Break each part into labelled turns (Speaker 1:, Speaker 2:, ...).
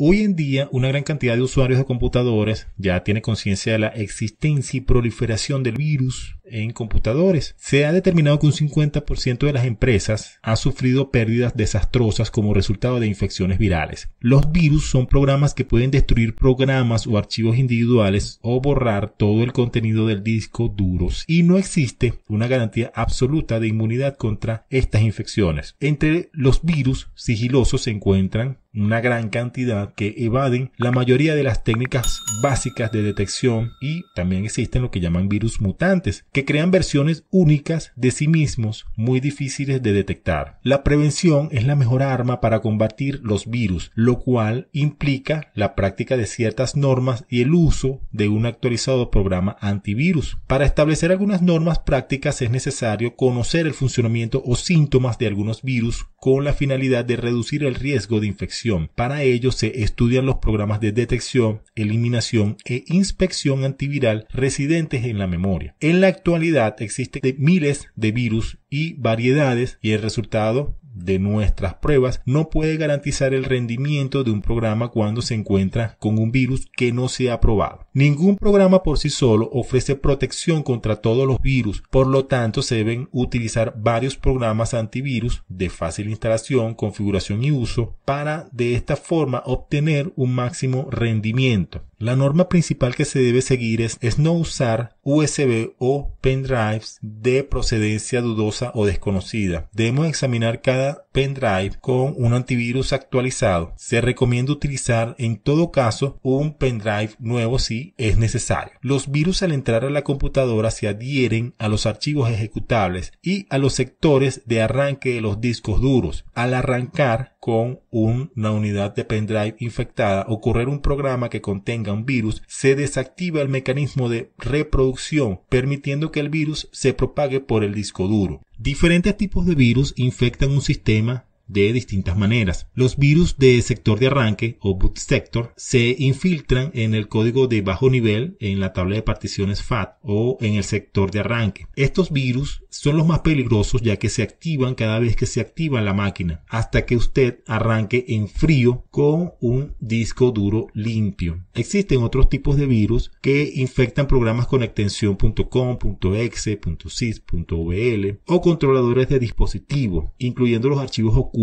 Speaker 1: Hoy en día, una gran cantidad de usuarios de computadores ya tiene conciencia de la existencia y proliferación del virus en computadores. Se ha determinado que un 50% de las empresas ha sufrido pérdidas desastrosas como resultado de infecciones virales. Los virus son programas que pueden destruir programas o archivos individuales o borrar todo el contenido del disco duros y no existe una garantía absoluta de inmunidad contra estas infecciones. Entre los virus sigilosos se encuentran una gran cantidad que evaden la mayoría de las técnicas básicas de detección y también existen lo que llaman virus mutantes, que crean versiones únicas de sí mismos muy difíciles de detectar. La prevención es la mejor arma para combatir los virus, lo cual implica la práctica de ciertas normas y el uso de un actualizado programa antivirus. Para establecer algunas normas prácticas es necesario conocer el funcionamiento o síntomas de algunos virus con la finalidad de reducir el riesgo de infección. Para ello se estudian los programas de detección, eliminación e inspección antiviral residentes en la memoria. En la actualidad existen miles de virus y variedades y el resultado de nuestras pruebas no puede garantizar el rendimiento de un programa cuando se encuentra con un virus que no sea probado. Ningún programa por sí solo ofrece protección contra todos los virus, por lo tanto se deben utilizar varios programas antivirus de fácil instalación, configuración y uso para de esta forma obtener un máximo rendimiento. La norma principal que se debe seguir es, no usar USB o pendrives de procedencia dudosa o desconocida. Debemos examinar cada pendrive con un antivirus actualizado. Se recomienda utilizar en todo caso un pendrive nuevo si es necesario. Los virus al entrar a la computadora se adhieren a los archivos ejecutables y a los sectores de arranque de los discos duros. Al arrancar con una unidad de pendrive infectada o un programa que contenga un virus, se desactiva el mecanismo de reproducción, permitiendo que el virus se propague por el disco duro. Diferentes tipos de virus infectan un sistema de distintas maneras. Los virus de sector de arranque o boot sector se infiltran en el código de bajo nivel en la tabla de particiones FAT o en el sector de arranque. Estos virus son los más peligrosos ya que se activan cada vez que se activa la máquina hasta que usted arranque en frío con un disco duro limpio. Existen otros tipos de virus que infectan programas con .com, .exe, .sys, o controladores de dispositivos, incluyendo los archivos ocultos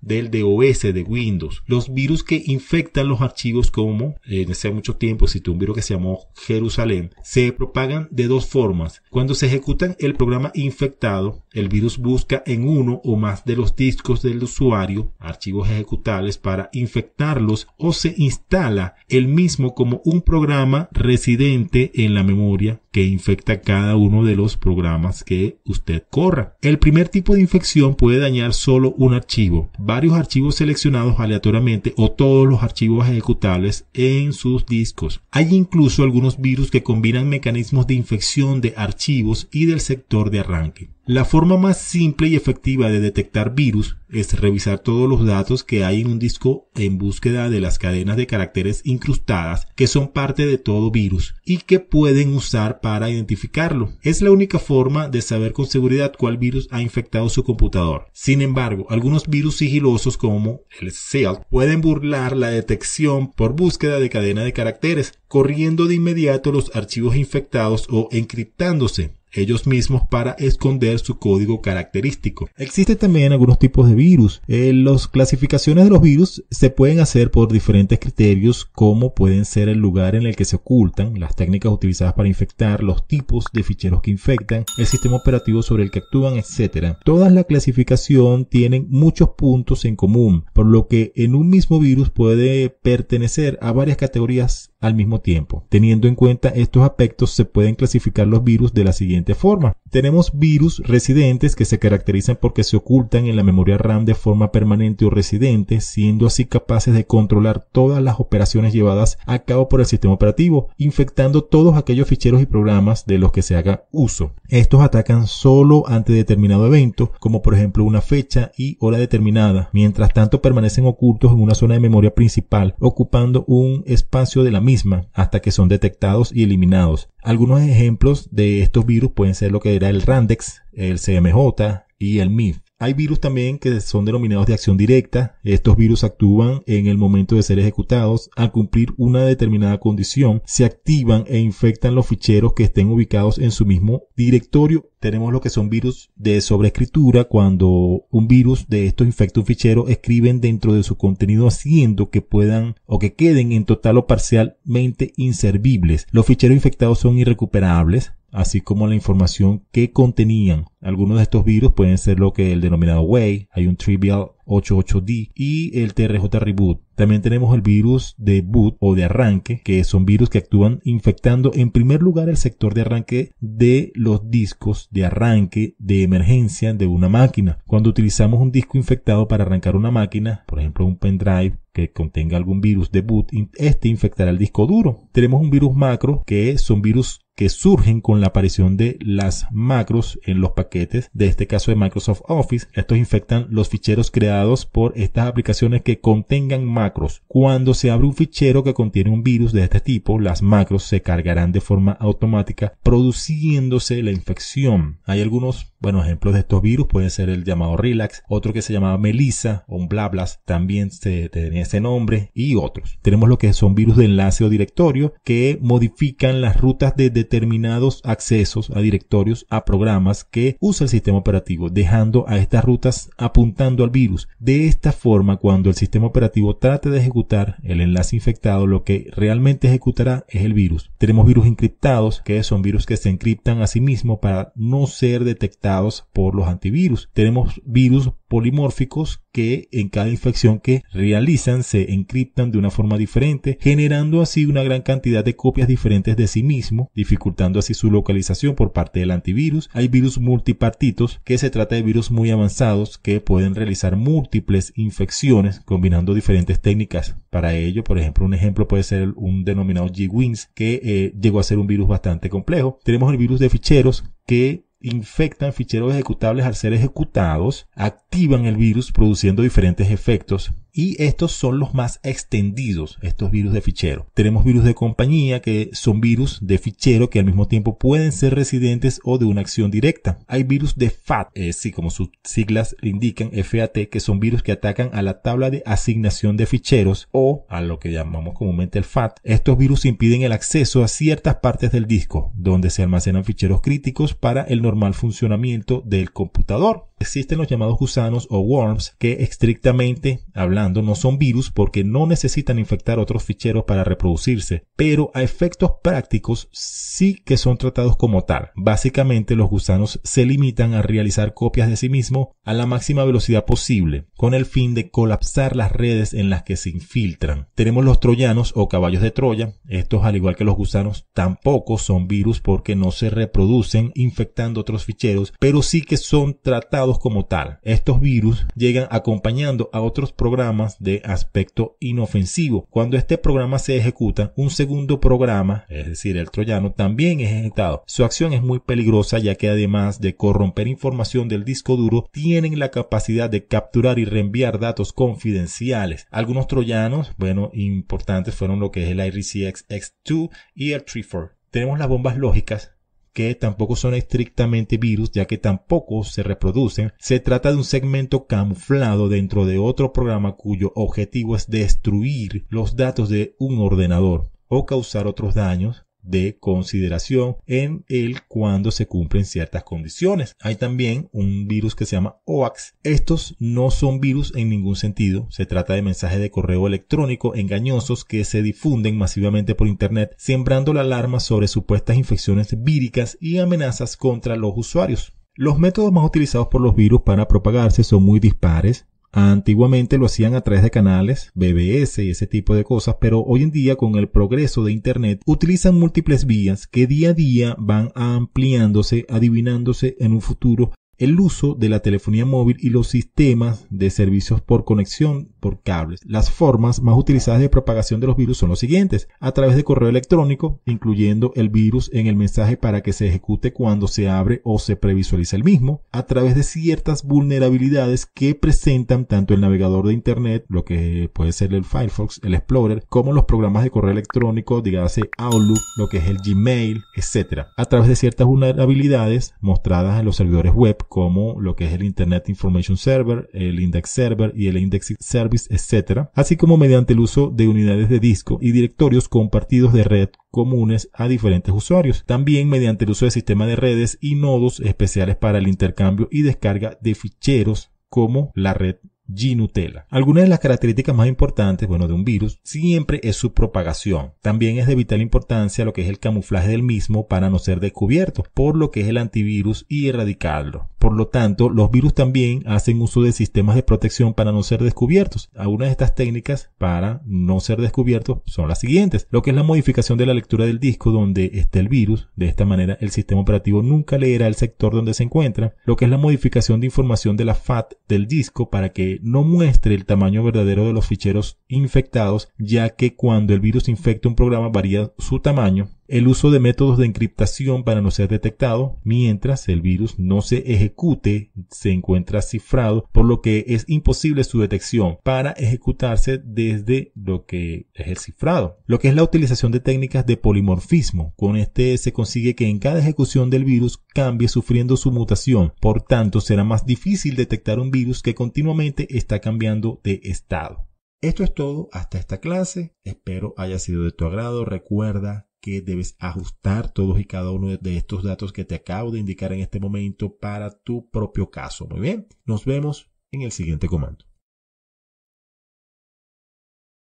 Speaker 1: del DOS de Windows. Los virus que infectan los archivos como en eh, hace mucho tiempo existió un virus que se llamó Jerusalén, se propagan de dos formas. Cuando se ejecutan el programa infectado, el virus busca en uno o más de los discos del usuario archivos ejecutables para infectarlos o se instala el mismo como un programa residente en la memoria que infecta cada uno de los programas que usted corra. El primer tipo de infección puede dañar solo un archivo varios archivos seleccionados aleatoriamente o todos los archivos ejecutables en sus discos. Hay incluso algunos virus que combinan mecanismos de infección de archivos y del sector de arranque. La forma más simple y efectiva de detectar virus es revisar todos los datos que hay en un disco en búsqueda de las cadenas de caracteres incrustadas que son parte de todo virus y que pueden usar para identificarlo. Es la única forma de saber con seguridad cuál virus ha infectado su computador. Sin embargo, algunos virus sigilosos como el SEAL pueden burlar la detección por búsqueda de cadena de caracteres, corriendo de inmediato los archivos infectados o encriptándose ellos mismos para esconder su código característico. Existen también algunos tipos de virus. las clasificaciones de los virus se pueden hacer por diferentes criterios como pueden ser el lugar en el que se ocultan, las técnicas utilizadas para infectar, los tipos de ficheros que infectan, el sistema operativo sobre el que actúan, etc. Todas la clasificación tienen muchos puntos en común, por lo que en un mismo virus puede pertenecer a varias categorías al mismo tiempo. Teniendo en cuenta estos aspectos, se pueden clasificar los virus de la siguiente forma. Tenemos virus residentes que se caracterizan porque se ocultan en la memoria RAM de forma permanente o residente, siendo así capaces de controlar todas las operaciones llevadas a cabo por el sistema operativo, infectando todos aquellos ficheros y programas de los que se haga uso. Estos atacan solo ante determinado evento, como por ejemplo una fecha y hora determinada. Mientras tanto permanecen ocultos en una zona de memoria principal, ocupando un espacio de la misma, hasta que son detectados y eliminados. Algunos ejemplos de estos virus pueden ser lo que era el Randex, el CMJ y el MIF. Hay virus también que son denominados de acción directa. Estos virus actúan en el momento de ser ejecutados. Al cumplir una determinada condición, se activan e infectan los ficheros que estén ubicados en su mismo directorio. Tenemos lo que son virus de sobreescritura, cuando un virus de estos infecta un fichero, escriben dentro de su contenido haciendo que puedan o que queden en total o parcialmente inservibles. Los ficheros infectados son irrecuperables así como la información que contenían. Algunos de estos virus pueden ser lo que el denominado Way, hay un Trivial 88D y el TRJ Reboot. También tenemos el virus de boot o de arranque, que son virus que actúan infectando en primer lugar el sector de arranque de los discos de arranque de emergencia de una máquina. Cuando utilizamos un disco infectado para arrancar una máquina, por ejemplo un pendrive que contenga algún virus de boot, este infectará el disco duro. Tenemos un virus macro que son virus surgen con la aparición de las macros en los paquetes, de este caso de Microsoft Office. Estos infectan los ficheros creados por estas aplicaciones que contengan macros. Cuando se abre un fichero que contiene un virus de este tipo, las macros se cargarán de forma automática, produciéndose la infección. Hay algunos bueno, ejemplos de estos virus pueden ser el llamado Relax, otro que se llamaba Melissa o un Blablas, también se tenía ese nombre y otros. Tenemos lo que son virus de enlace o directorio que modifican las rutas de determinados accesos a directorios, a programas que usa el sistema operativo, dejando a estas rutas apuntando al virus. De esta forma, cuando el sistema operativo trate de ejecutar el enlace infectado, lo que realmente ejecutará es el virus. Tenemos virus encriptados, que son virus que se encriptan a sí mismos para no ser detectados por los antivirus. Tenemos virus polimórficos que en cada infección que realizan se encriptan de una forma diferente, generando así una gran cantidad de copias diferentes de sí mismo, dificultando así su localización por parte del antivirus. Hay virus multipartitos, que se trata de virus muy avanzados que pueden realizar múltiples infecciones combinando diferentes técnicas. Para ello, por ejemplo, un ejemplo puede ser un denominado G-Wings, que eh, llegó a ser un virus bastante complejo. Tenemos el virus de ficheros que infectan ficheros ejecutables al ser ejecutados, activan el virus produciendo diferentes efectos y estos son los más extendidos, estos virus de fichero. Tenemos virus de compañía que son virus de fichero que al mismo tiempo pueden ser residentes o de una acción directa. Hay virus de FAT, eh, como sus siglas indican, FAT, que son virus que atacan a la tabla de asignación de ficheros o a lo que llamamos comúnmente el FAT. Estos virus impiden el acceso a ciertas partes del disco donde se almacenan ficheros críticos para el normal funcionamiento del computador. Existen los llamados gusanos o worms que estrictamente hablando no son virus porque no necesitan infectar otros ficheros para reproducirse, pero a efectos prácticos sí que son tratados como tal. Básicamente los gusanos se limitan a realizar copias de sí mismo a la máxima velocidad posible con el fin de colapsar las redes en las que se infiltran. Tenemos los troyanos o caballos de Troya, estos al igual que los gusanos tampoco son virus porque no se reproducen infectando otros ficheros, pero sí que son tratados como tal. Estos virus llegan acompañando a otros programas de aspecto inofensivo. Cuando este programa se ejecuta, un segundo programa, es decir, el troyano, también es ejecutado. Su acción es muy peligrosa ya que además de corromper información del disco duro, tienen la capacidad de capturar y reenviar datos confidenciales. Algunos troyanos, bueno, importantes fueron lo que es el IRCX 2 y el 34 tenemos las bombas lógicas que tampoco son estrictamente virus, ya que tampoco se reproducen, se trata de un segmento camuflado dentro de otro programa cuyo objetivo es destruir los datos de un ordenador o causar otros daños de consideración en el cuando se cumplen ciertas condiciones. Hay también un virus que se llama OAX. Estos no son virus en ningún sentido. Se trata de mensajes de correo electrónico engañosos que se difunden masivamente por Internet, sembrando la alarma sobre supuestas infecciones víricas y amenazas contra los usuarios. Los métodos más utilizados por los virus para propagarse son muy dispares, Antiguamente lo hacían a través de canales, BBS y ese tipo de cosas, pero hoy en día con el progreso de Internet utilizan múltiples vías que día a día van ampliándose, adivinándose en un futuro el uso de la telefonía móvil y los sistemas de servicios por conexión por cables. Las formas más utilizadas de propagación de los virus son los siguientes. A través de correo electrónico, incluyendo el virus en el mensaje para que se ejecute cuando se abre o se previsualiza el mismo. A través de ciertas vulnerabilidades que presentan tanto el navegador de Internet, lo que puede ser el Firefox, el Explorer, como los programas de correo electrónico, digáse Outlook, lo que es el Gmail, etc. A través de ciertas vulnerabilidades mostradas en los servidores web, como lo que es el Internet Information Server, el Index Server y el Index Server etcétera, así como mediante el uso de unidades de disco y directorios compartidos de red comunes a diferentes usuarios, también mediante el uso de sistemas de redes y nodos especiales para el intercambio y descarga de ficheros como la red G-Nutella. Algunas de las características más importantes, bueno, de un virus siempre es su propagación. También es de vital importancia lo que es el camuflaje del mismo para no ser descubierto, por lo que es el antivirus y erradicarlo. Por lo tanto, los virus también hacen uso de sistemas de protección para no ser descubiertos. Algunas de estas técnicas para no ser descubiertos son las siguientes. Lo que es la modificación de la lectura del disco donde está el virus. De esta manera, el sistema operativo nunca leerá el sector donde se encuentra. Lo que es la modificación de información de la FAT del disco para que no muestre el tamaño verdadero de los ficheros infectados, ya que cuando el virus infecta un programa varía su tamaño el uso de métodos de encriptación para no ser detectado, mientras el virus no se ejecute, se encuentra cifrado, por lo que es imposible su detección para ejecutarse desde lo que es el cifrado. Lo que es la utilización de técnicas de polimorfismo. Con este se consigue que en cada ejecución del virus cambie sufriendo su mutación, por tanto será más difícil detectar un virus que continuamente está cambiando de estado. Esto es todo hasta esta clase, espero haya sido de tu agrado, recuerda que debes ajustar todos y cada uno de estos datos que te acabo de indicar en este momento para tu propio caso. Muy bien, nos vemos en el siguiente comando.